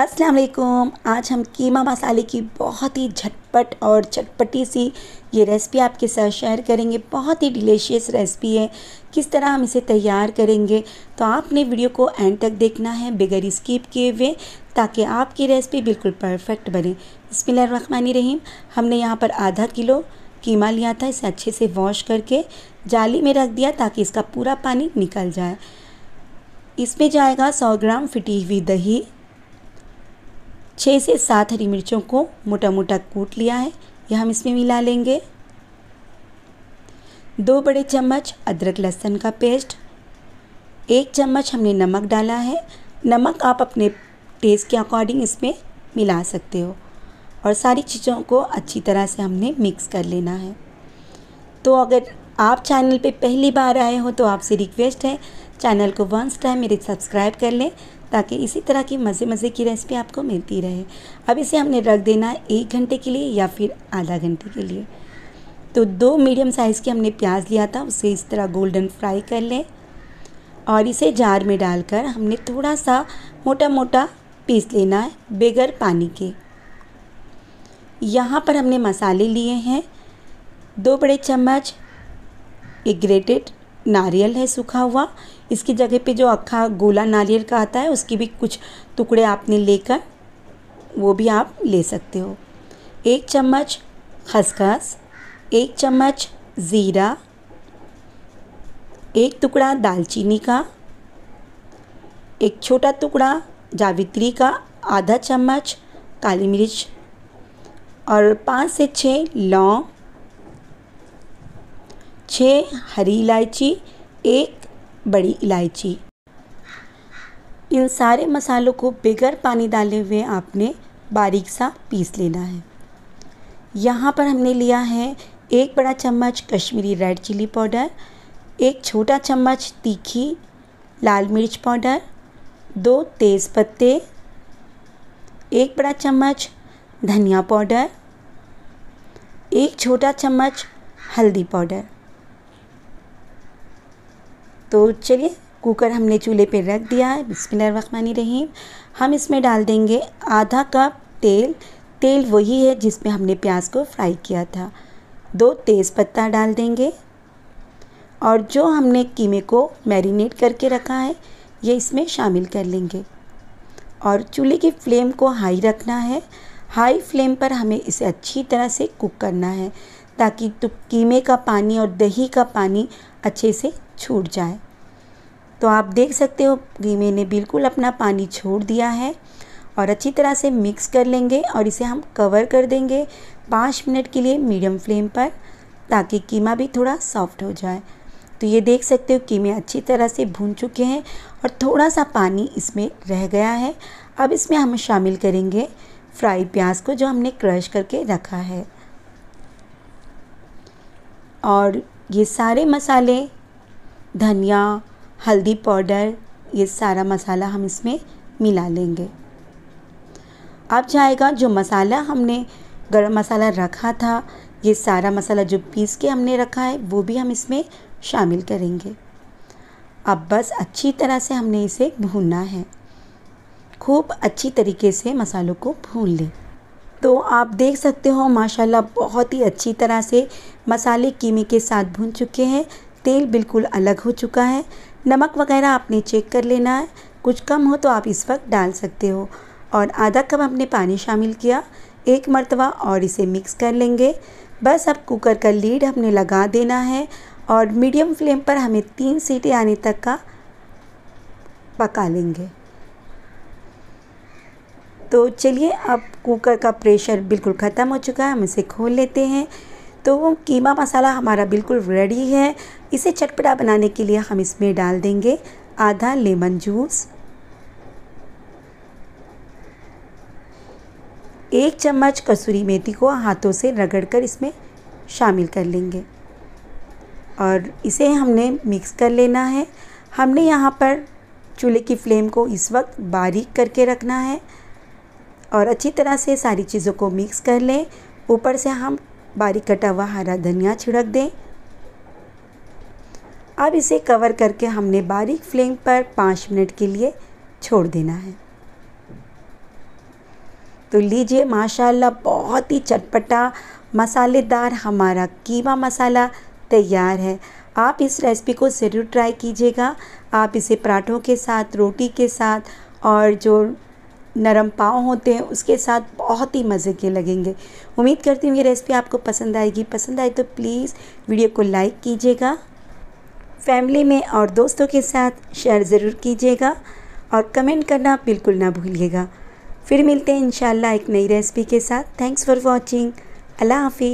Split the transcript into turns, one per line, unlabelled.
अस्सलाम वालेकुम आज हम कीमा मसाले की बहुत ही झटपट और चटपटी सी ये रेसिपी आपके साथ शेयर करेंगे बहुत ही डिलीशियस रेसिपी है किस तरह हम इसे तैयार करेंगे तो आपने वीडियो को एंड तक देखना है बगैर स्किप किए हुए ताकि आपकी रेसिपी बिल्कुल परफेक्ट बने बसमिल रहीम हमने यहाँ पर आधा किलो कीमा लिया था इसे अच्छे से वॉश करके जाली में रख दिया ताकि इसका पूरा पानी निकल जाए इसमें जाएगा सौ ग्राम फिटी हुई दही छः से सात हरी मिर्चों को मोटा मोटा कूट लिया है यह हम इसमें मिला लेंगे दो बड़े चम्मच अदरक लहसुन का पेस्ट एक चम्मच हमने नमक डाला है नमक आप अपने टेस्ट के अकॉर्डिंग इसमें मिला सकते हो और सारी चीज़ों को अच्छी तरह से हमने मिक्स कर लेना है तो अगर आप चैनल पे पहली बार आए हो तो आपसे रिक्वेस्ट है चैनल को वंस टाइम मेरे सब्सक्राइब कर लें ताकि इसी तरह की मज़े मज़े की रेसिपी आपको मिलती रहे अब इसे हमने रख देना है एक घंटे के लिए या फिर आधा घंटे के लिए तो दो मीडियम साइज़ के हमने प्याज लिया था उसे इस तरह गोल्डन फ्राई कर लें और इसे जार में डालकर हमने थोड़ा सा मोटा मोटा पीस लेना है बगैर पानी के यहाँ पर हमने मसाले लिए हैं दो बड़े चम्मच एक ग्रेटेड नारियल है सूखा हुआ इसकी जगह पे जो अखा गोला नारियल का आता है उसकी भी कुछ टुकड़े आपने लेकर वो भी आप ले सकते हो एक चम्मच खसखस एक चम्मच ज़ीरा एक टुकड़ा दालचीनी का एक छोटा टुकड़ा जावित्री का आधा चम्मच काली मिर्च और पाँच से छः लौंग छः हरी इलायची एक बड़ी इलायची इन सारे मसालों को बगैर पानी डाले हुए आपने बारीक सा पीस लेना है यहाँ पर हमने लिया है एक बड़ा चम्मच कश्मीरी रेड चिली पाउडर एक छोटा चम्मच तीखी लाल मिर्च पाउडर दो तेज़ पत्ते एक बड़ा चम्मच धनिया पाउडर एक छोटा चम्मच हल्दी पाउडर तो चलिए कुकर हमने चूल्हे पे रख दिया है रहीम हम इसमें डाल देंगे आधा कप तेल तेल वही है जिसमें हमने प्याज को फ्राई किया था दो तेज़पत्ता डाल देंगे और जो हमने कीमे को मैरिनेट करके रखा है ये इसमें शामिल कर लेंगे और चूल्हे की फ्लेम को हाई रखना है हाई फ्लेम पर हमें इसे अच्छी तरह से कुक करना है ताकि तो कीमे का पानी और दही का पानी अच्छे से छूट जाए तो आप देख सकते हो कि मैंने बिल्कुल अपना पानी छोड़ दिया है और अच्छी तरह से मिक्स कर लेंगे और इसे हम कवर कर देंगे पाँच मिनट के लिए मीडियम फ्लेम पर ताकि कीमा भी थोड़ा सॉफ्ट हो जाए तो ये देख सकते हो कीमे अच्छी तरह से भून चुके हैं और थोड़ा सा पानी इसमें रह गया है अब इसमें हम शामिल करेंगे फ्राई प्याज को जो हमने क्रश करके रखा है और ये सारे मसाले धनिया हल्दी पाउडर ये सारा मसाला हम इसमें मिला लेंगे अब जाएगा जो मसाला हमने गरम मसाला रखा था ये सारा मसाला जो पीस के हमने रखा है वो भी हम इसमें शामिल करेंगे अब बस अच्छी तरह से हमने इसे भूनना है खूब अच्छी तरीके से मसालों को भून लें तो आप देख सकते हो माशाल्लाह बहुत ही अच्छी तरह से मसाले कीमे के साथ भून चुके हैं तेल बिल्कुल अलग हो चुका है नमक वगैरह आपने चेक कर लेना है कुछ कम हो तो आप इस वक्त डाल सकते हो और आधा कप हमने पानी शामिल किया एक मरतबा और इसे मिक्स कर लेंगे बस अब कुकर का लीड हमने लगा देना है और मीडियम फ्लेम पर हमें तीन सीटें आने तक का पका लेंगे तो चलिए अब कुकर का प्रेशर बिल्कुल ख़त्म हो चुका है हम इसे खोल लेते हैं तो वो कीमा मसाला हमारा बिल्कुल रेडी है इसे चटपटा बनाने के लिए हम इसमें डाल देंगे आधा लेमन जूस एक चम्मच कसूरी मेथी को हाथों से रगड़कर इसमें शामिल कर लेंगे और इसे हमने मिक्स कर लेना है हमने यहाँ पर चूल्हे की फ्लेम को इस वक्त बारीक करके रखना है और अच्छी तरह से सारी चीज़ों को मिक्स कर लें ऊपर से हम बारीक कटा हुआ हरा धनिया छिड़क दें अब इसे कवर करके हमने बारीक फ्लेम पर पाँच मिनट के लिए छोड़ देना है तो लीजिए माशाल्लाह बहुत ही चटपटा मसालेदार हमारा कीमा मसाला तैयार है आप इस रेसिपी को ज़रूर ट्राई कीजिएगा आप इसे पराठों के साथ रोटी के साथ और जो नरम पाँव होते हैं उसके साथ बहुत ही मज़े के लगेंगे उम्मीद करती हूँ ये रेसिपी आपको पसंद आएगी पसंद आए तो प्लीज़ वीडियो को लाइक कीजिएगा फैमिली में और दोस्तों के साथ शेयर ज़रूर कीजिएगा और कमेंट करना बिल्कुल ना भूलिएगा फिर मिलते हैं इन एक नई रेसिपी के साथ थैंक्स फॉर वॉचिंग अल्लाह हाफि